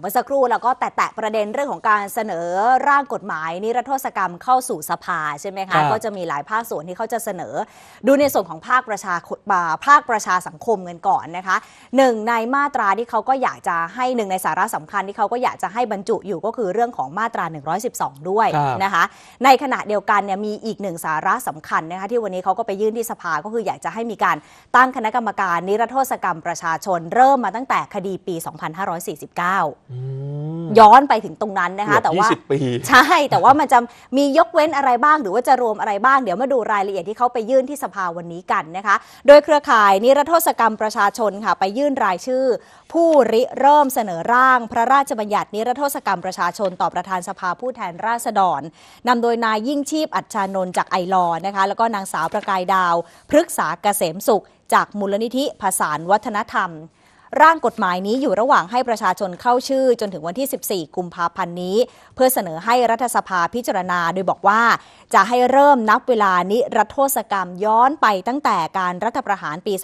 เมื่อสักครู่เราก็แตะประเด็นเรื่องของการเสนอร่างกฎหมายนิรโทษกรรมเข้าสู่สภาใช่ไหมคะ ก็จะมีหลายภาคส่วนที่เขาจะเสนอ ดูในส่วนของภาคประชาภาคประชาสังคมกันก่อนนะคะหนึ่งในมาตราที่เขาก็อยากจะให้หนึ่งในสาระสำคัญ ที่เขาก็อยากจะให้บรรจุอยู่ก็คือเรื่องของมาตรา 112 ด้วยนะคะ ในขณะเดียวกันเนี่ยมีอีกหนึ่งสาระสำคัญนะคะที่วันนี้เขาก็ไปยื่นที่สภาก็คืออยากจะให้มีการตั้งคณะกรรมการนิรโทษกรรมประชาชนเริ่มมาตั้งแต่คดีปี 2549ย้อนไปถึงตรงนั้นนะคะแต่ว่าใช่ แต่ว่ามันจะมียกเว้นอะไรบ้าง หรือว่าจะรวมอะไรบ้างเดี๋ยวมาดูรายละเอียดที่เขาไปยื่นที่สภาวันนี้กันนะคะ โดยเครือข่ายนิรโทษกรรมประชาชนค่ะไปยื่นรายชื่อ ผู้ ริ เริ่มเสนอร่าง พระราชบัญญัติ นิรโทษกรรมประชาชนต่อประธานสภาผู้แทนราษฎร นำโดยนายยิ่งชีพอัจฉานนท์จากไอรอนะคะแล้วก็นางสาวประกายดาวพฤกษาเกษมสุข จากมูลนิธิภาษาวัฒนธรรมร่างกฎหมายนี้อยู่ระหว่างให้ประชาชนเข้าชื่อจนถึงวันที่ 14 กุมภาพันธ์นี้ เพื่อเสนอให้รัฐสภาพิจารณาโดยบอกว่า จะให้เริ่มนับเวลานิรโทษกรรมย้อนไปตั้งแต่การรัฐประหารปี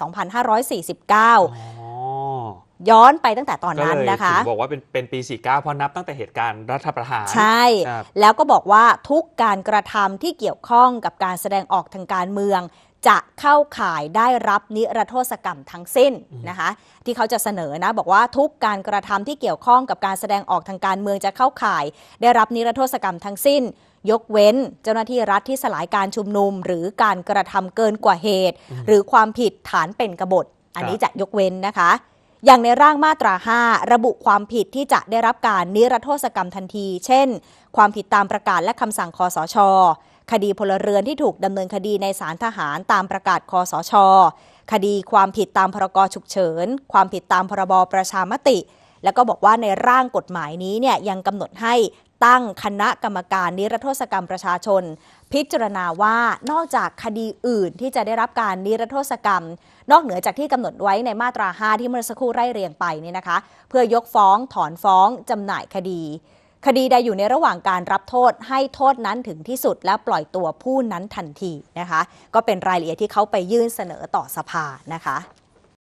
2549ย้อนไปตั้งแต่ตอนนั้นนะคะบอกว่าเป็นเป็นปี 49เพราะนับตั้งแต่เหตุการณ์รัฐประหาร ใช่ แล้วก็บอกว่าทุกการกระทำที่เกี่ยวข้องกับการแสดงออกทางการเมือง จะเข้าข่ายได้รับนิรโทษกรรมทั้งสิ้นนะคะ ที่เขาจะเสนอนะบอกว่าทุกการกระทำที่เกี่ยวข้องกับการแสดงออกทางการเมืองจะเข้าข่าย ได้รับนิรโทษกรรมทั้งสิ้น ยกเว้น เจ้าหน้าที่รัฐที่สลายการชุมนุม หรือการกระทำเกินกว่าเหตุ หรือความผิดฐานเป็นกบฏ อันนี้จะยกเว้นนะคะอย่างในร่างมาตรา 5 ระบุความผิดที่จะได้รับการนิรโทษกรรมทันที เช่น ความผิดตามประกาศและคำสั่งคอสช คดีพลเรือนที่ถูกดำเนินคดีในศาลทหารตามประกาศคอสช คดีความผิดตามพรกฉุกเฉินความผิดตามพรบประชามติ แล้วก็บอกว่าในร่างกฎหมายนี้เนี่ยยังกำหนดใหตั้งคณะกรรมการนิรโทษกรรมประชาชน พิจารณาว่านอกจากคดีอื่นที่จะได้รับการนิรโทษกรรม นอกเหนือจากที่กำหนดไว้ในมาตรา5ที่เมื่อสักครู่ไล่เรียงไปเนี่ยนะคะ เพื่อยกฟ้องถอนฟ้องจำหน่ายคดี คดีใดอยู่ในระหว่างการรับโทษ ให้โทษนั้นถึงที่สุด และปล่อยตัวผู้นั้นทันทีนะคะก็เป็นรายละเอียดที่เขาไปยื่นเสนอต่อสภานะคะ